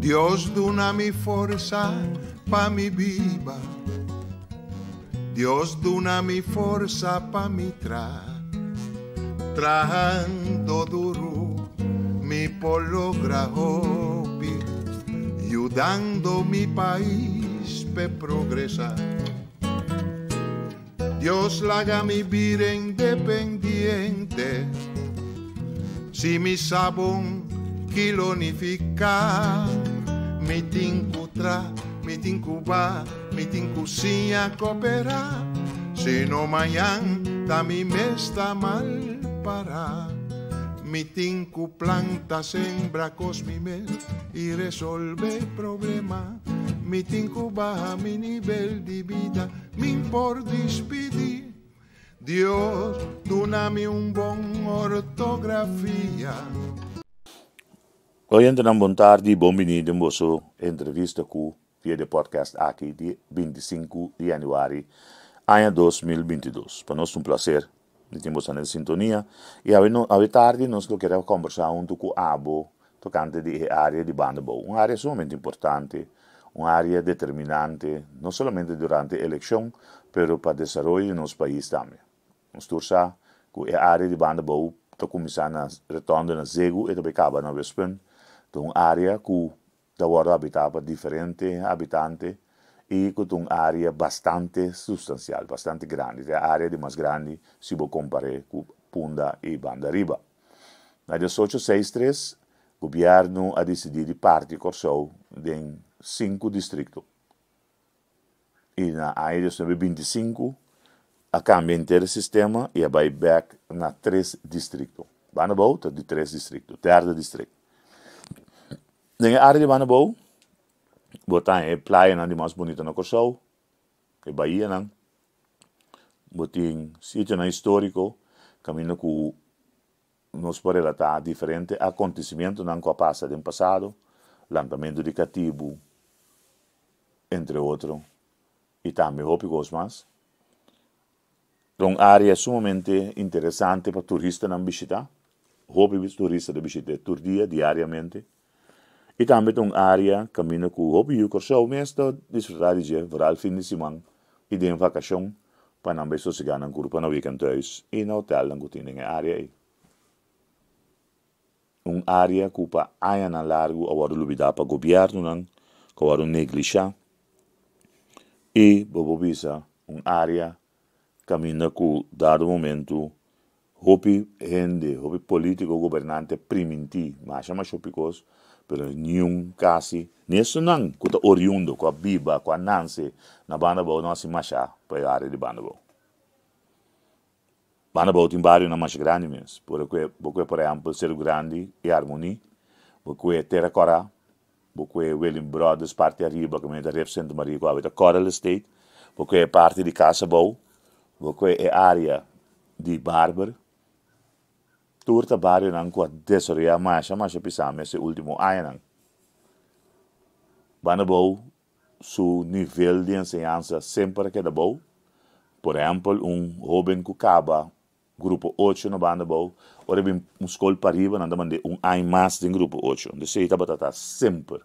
Dios duna mi fuerza pa mi viva. Dios duna mi fuerza pa mi tra. Trajando duro mi polo grahopi, ayudando mi país progresa. Dios la haga mi independiente. Si mi sabón kilonifica, mi tincutra, mi tincuba, mi tincucía coopera. Si no mañana, también me está mal para. Mi tincu planta, sembra cosmimes y resolve problema. Mi tincu baja mi nivel de vida, min por despedir. Dios, dunami un bon ortografia. na boa tarde, bom menino, moço. Entrevista com via de podcast aqui de 25 de janeiro, ano 2022. Para nós é um prazer diciamo nella sintonia, e a, no, a tarde noi queremos conversare un po' abo, toccante di area di Bandabo, un'area sumamente importante, un'area determinante, non solamente durante la l'elezione, ma per il sviluppo del nostro paese anche. Noi sappiamo che l'area di Bandabo sta cominciando boh, a ritornare a Zego e a Becaba, un'area che da ora abitava differenti abitanti, e com uma área bastante substancial, bastante grande, é a área de mais grande se eu comparar com Punda e Banda Riba. Na 1863, o governo a de parte Corsou em cinco distritos. E na área de 1925, a cambia inteiro o sistema e a back na três distritos. Banabou, de três distritos, terra distrito. Na área de Banabou, La eh, playa es la más bonita no Kosovo, que bahía Bahia, não? Botin sitio na histórico, camino que nos pode relatar diferente acontecimento nan que pasado pasado, pasado lanzamiento de cativo, entre otro e también outros Es una área sumamente interessante para turista não visitar. Roupa turista de Turdia diariamente y también un área, caminho ku hopi yu korso mesto disfrutarije al fin de semana e de vacação para não beso se grupo curpa no weekend thuis en hotel dan área. Un área kupa ayan a largo awaru lubida pa gobiarno nan kawaru y e visa un área camino ku dado momento hopi hende, hopi político governante priminti, mas chama chopicos, pela nenhum casi nesse não quanto oriundo com a biba com a nancy na banda boa nós se macha para a área de banda boa banda boa tem vários na mais grande mesmo por porque por exemplo ser grande e harmonia porque terra cora por porque William Brothers parte arriba como é da Santa Maria com a Coral Estate porque é parte de casa boa por porque é área de Barber tur ta barrio nang kwa desori ya masha masha pisame se ultimo aia Bana bou, su nível de enseñanza sempre da bom. Por exemplo, um Robin Kukaba, grupo 8 na banda bom, ora bem um escol para riba, mande um ai mais de grupo 8. De seita batata sempre.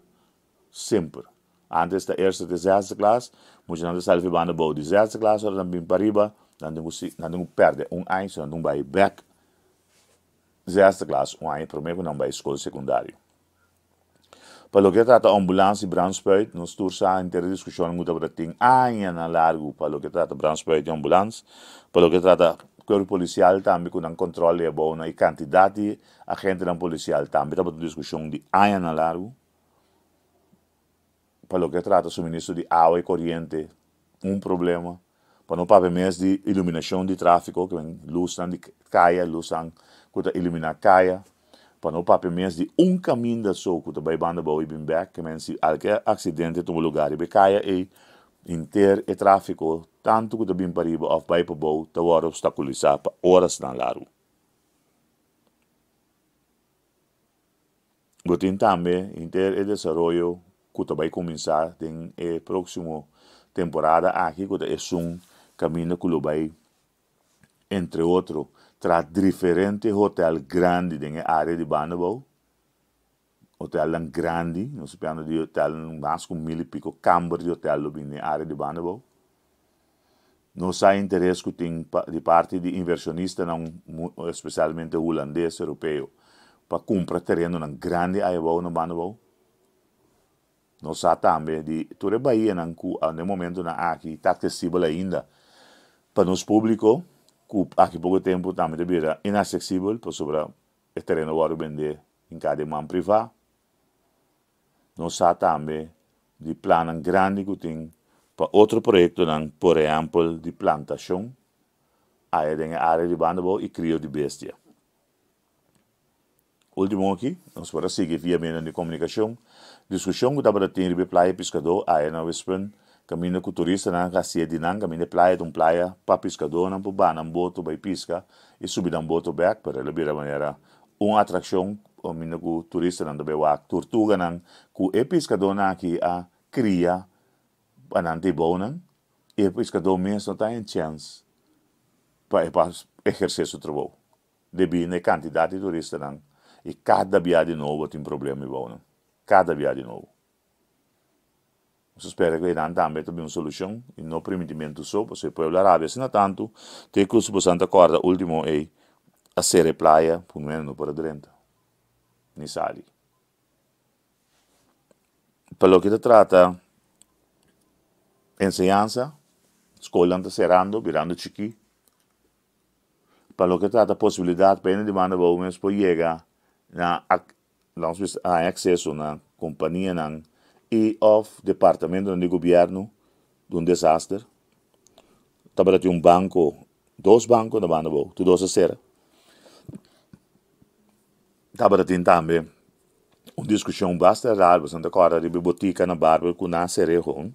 Sempre. Antes da erste de sexta classe, muitos não salve banda bom de sexta classe, ora bem para riba, nada um perde um ai, só não vai back. zesde klas waaien promeer nam bij school Per lo che tratta ambulanza e brandspuit, nós tursa em ter discussão muito para tem anha na largo, pelo que trata brandspuit e ambulância, pelo que trata corpo policial também com um controle bom e quantidade de agente da policial também, estava discussão de anha na largo. Pelo que trata suministro di água e corriente, un problema. para Quando mais de iluminação de tráfego que quindi luz aan die luz luce aan kuta caia, para Quando pape mais de um caminho da que vai bij bandenbouw i bin back, vem se alke acidente tomou lugar e caia e inter e tráfego tanto kuta bin pariba of vai pebouw, te worden obstaculisa para horas na laru. Gotin tambe, inter e desarrollo, kuta vai começar, tem e próximo temporada aqui, kuta e um Camino Culubay, entre otros, tras diferentes hoteles grandes en el área de Banabau, hoteles grandes, no se piano de hoteles más con mil y pico, camber, de hoteles en el área de Banabau. No hay interés que tenga de parte de inversionistas, especialmente holandeses, europeos, para comprar terreno en grande área en Banabau. No sabe también de toda Bahía en el momento en ah, que está accesible ainda para nosso público, que aqui tiempo tempo também inaccesible inacessível, pues por sobre este terreno para vender em cada mão privada. Nós sabe también de plan grande que para otro proyecto, por ejemplo, de plantación aí tem área de bandebol y crio de bestia. Último aqui, nos podemos seguir via la de comunicação. discusión que para tener de playa pescador, aí na Westburn, caminho culturista na Garcia de Nan, caminho de praia de um praia, para pescador, não para um boto, para pisca, e subir um boto back, para ele a maneira, uma atração, o menino turista não deve ir. tortuga não, que é pescador não que a cria, para não ter bom não, e pescador mesmo tem chance para, para exercer seu trabalho. Devido à quantidade de turistas não, e cada dia de novo tem problema bom não, cada dia de novo. Se spera che l'Iran abbia una soluzione in non primitimento para se poi l'Arabia se ne tanto, te che si possono o último é eh, a sere playa, per menos para drenta. Ni sali. Per que se trata, ensinança, insegnanza, scuola sta serando, virando chiqui. Per trata possibilidade, para possibilità, per una domanda, voi chegar na non na accesso a una compagnia, non e of Departamento de Governo de um desastre. Estava um banco, dois bancos na banda, tudo dois a ser. Estava também uma discussão bastante rara, bastante clara, de botica na Bárbara, com a Sererron.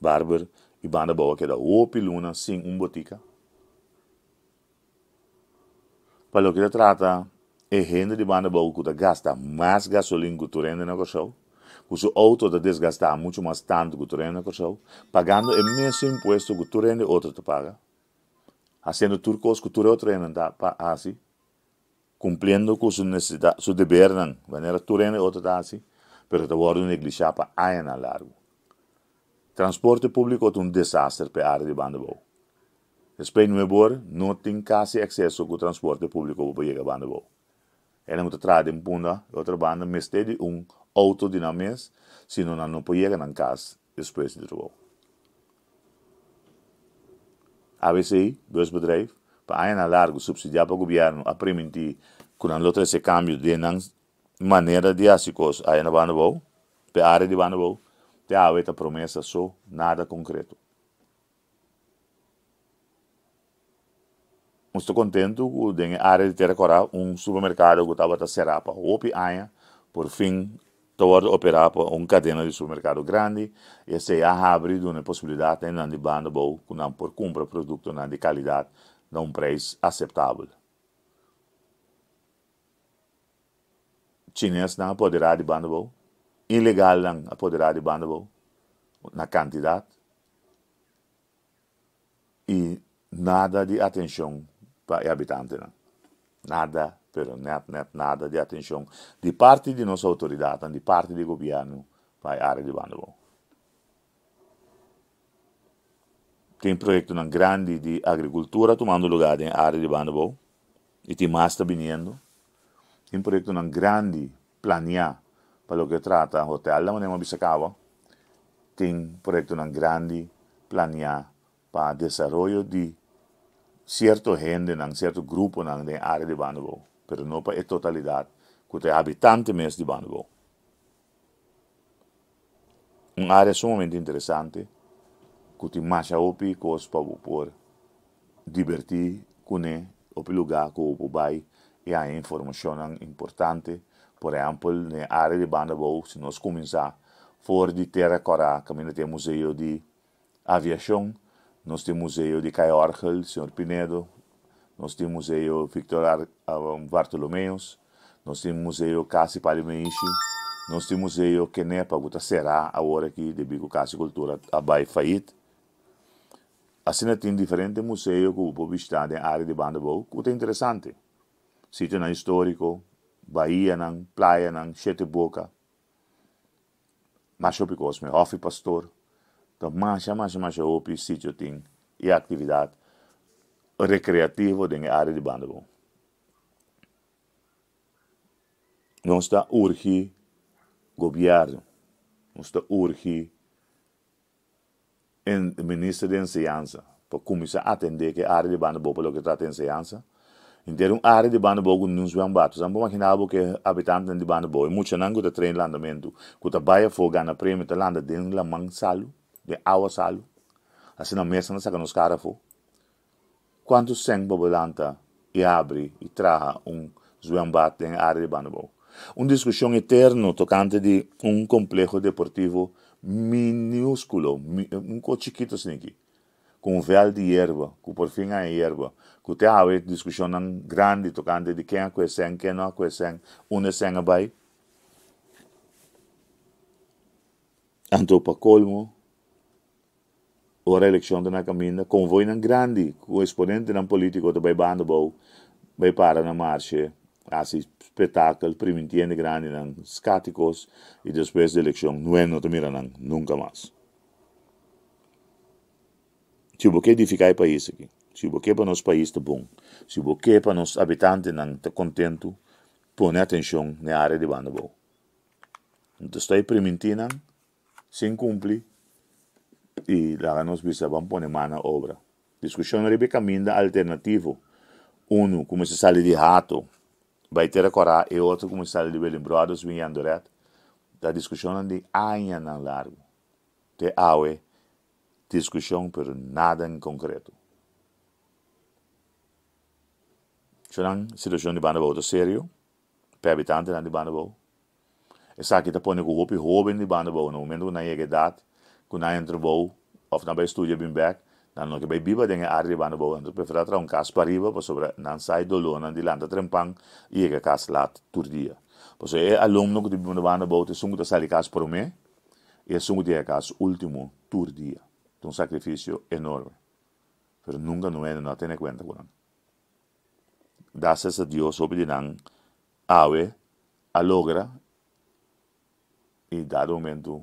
Bárbara e banda boa, que era o Luna, sim, um botica. Para o que trata, é renda de banda boa, que gasta mais gasolina que tu rende na cachorro cujo auto está desgastar muito mais tanto que o terreno né, cachorro, pagando o é mesmo imposto que o terreno outro te paga, fazendo turcos que o terreno é outro dá tá? assim, ah, cumprindo com sua necessidade, seu dever, não, né? maneira terreno né, outro está assim, pero te guarda neglijar para aena largo. Transporte público é um desastre para a área de Bandebou. Espanha é me agora, não tem quase acesso ao transporte público para chegar a Bandebou. Era muito trade em bunda, outra banda, mas tem um outro dinamismo, senão não, não pode chegar em casa depois do trabalho. ABC, dois bedrijven, para ainda largo subsidiar para o governo a permitir que não lotre esse cambio, de não maneira de assim coisas ainda banda boa, para a área de banda boa, até a promessa só, nada concreto. Estou contente de área de ter agora um supermercado que estava a ser Opi Aia, por fim, estava a operar para uma cadeia de supermercado grande, e se abre uma possibilidade de banda boa, que não por compra produto de qualidade, de um preço aceitável. Chinês não apoderar de banda boa, ilegal não apoderar de banda boa, na quantidade, e nada de atenção e abitante. Nada, però, net, net, nada di attenzione. Di parte di nostra autorità, di parte di governo, para a área de Bandobão. Tem projeto na grande di agricoltura, tomando lugar in area di Bandobão, e ti mais está vindo. Tem projeto na grande planear para o que trata o hotel da Manema Bissacaba. Tem projeto na grande per il desenvolvimento di cierto gente, certo cierto grupo na de área de Banabo, pero no para a totalidad, que el habitante mes de Banabo. Un área sumamente interesante, que te macha opi cos para por divertir, cune, opi lugar que opo bai, e a información importante, por exemplo, na área de Banabo, se nos comienza, for de terra cora, caminho tem museu de aviação, nós temos o Museu de Caio Sr. Pinedo, nós temos o Museu Victor Bartolomeus, nós temos o Museu Cassi Palimeishi, nós temos o Museu Kenepa Gutaserá, agora aqui de Bico Cassi Cultura, Abai Fait. Assim, tem diferentes museus que o povo na área de Banda Boa, que é interessante. Sítio na histórico, Bahia não, Praia não, Sete Boca, Macho Picosme, Hoff Pastor, então, mais e mais e mais open sítio tem e atividade recreativa na área de Bandebom. Nós está urgi governo, nós está urgi em ministro de enseñanza para começar a atender que a área de Bandebom pelo que trata enseñanza. Então, a área de Bandebom não se abate. Você pode imaginar que habitantes de Muito muitos não têm treinamento, que trabalham fora na prêmio, que lá dentro da mão salvo de sal, Assim na mesa nasa kanos carafo. Quando seng babalanta e abre e traga um zuembate em área de Banabo. Uma discussão eterna tocante de um complexo deportivo minúsculo, um cochiquito assim aqui, com um véu de erva, que por fim é erva, que tem a discussão grande tocante de quem é coesem, quem não é coesem, onde sem vai. Então, para colmo, ora a eleição de Nacamina, convoi na grande, o exponente na político do Baibando Bou, Baipara na marcha, assim espetáculo, primitiene grande na scáticos, e depois da eleição, não é nota miranã, nunca mais. Se o que edificar o país aqui, se o que para nosso país está bom, se o que para nossos habitantes não está contento, põe atenção na área de Bandabou. Então, estou permitindo, se cumprir, i danas bisa vam mano obra. Discussão ribe caminda alternativo. Um como se sale de rato, vai ter a corá, e outro como se sale de belimbrados, vinha andoret. Da discussão de anha na largo. Te aue, discussão por nada em concreto. Chonan, situação de banabou do sério, per habitante na de banabou. Essa aqui tá pondo o roupa e roubo de banabou, no momento na é idade, kun a entre of a Studio a Biba a a un kas pariba, sobre nan sai di landa trempang, turdia. Pues e alumno que a te sungu sali kas e sungu a e kas ultimo turdia. un sacrificio enorme. Pero nunca no en a tener cuenta con Gracias a Dios, a ave, a logra, y e dado momento,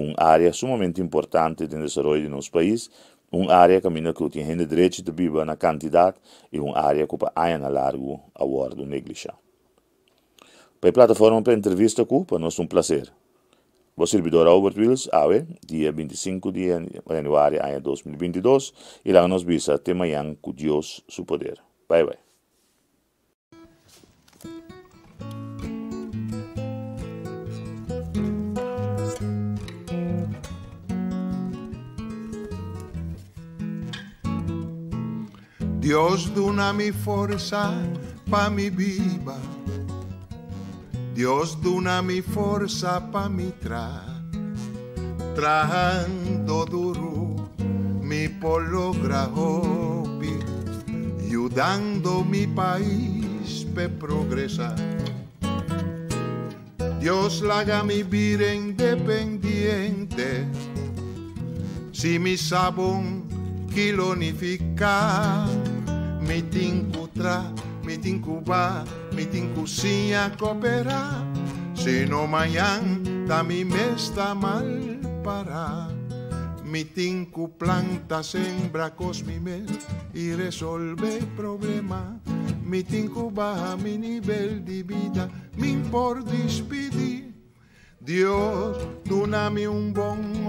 um área sumamente importante de desenvolvimento de nosso país, uma área que ainda que tem direito de viver na quantidade e uma área que para a largo aguardo negligenciado. Para a plataforma para a entrevista, para nós é um prazer. O servidor Robert Wills, AVE, dia 25 de janeiro de 2022, e lá nos visa até amanhã com Deus, seu poder. Bye bye. Dios duna mi fuerza pa mi viva, Dios mi fuerza pa mi tra, trajando duro mi y ayudando mi país pe progresar. Dios laga mi vida independiente, si mi sabón quilonificar mi cutra, mi t'incuba, mitin si no sino mí me está mal para. Mi Tinku planta sembra cosmimes y resolve problema. Mi tincuba baja mi nivel de vida, min por despedir. Dios, mi un bon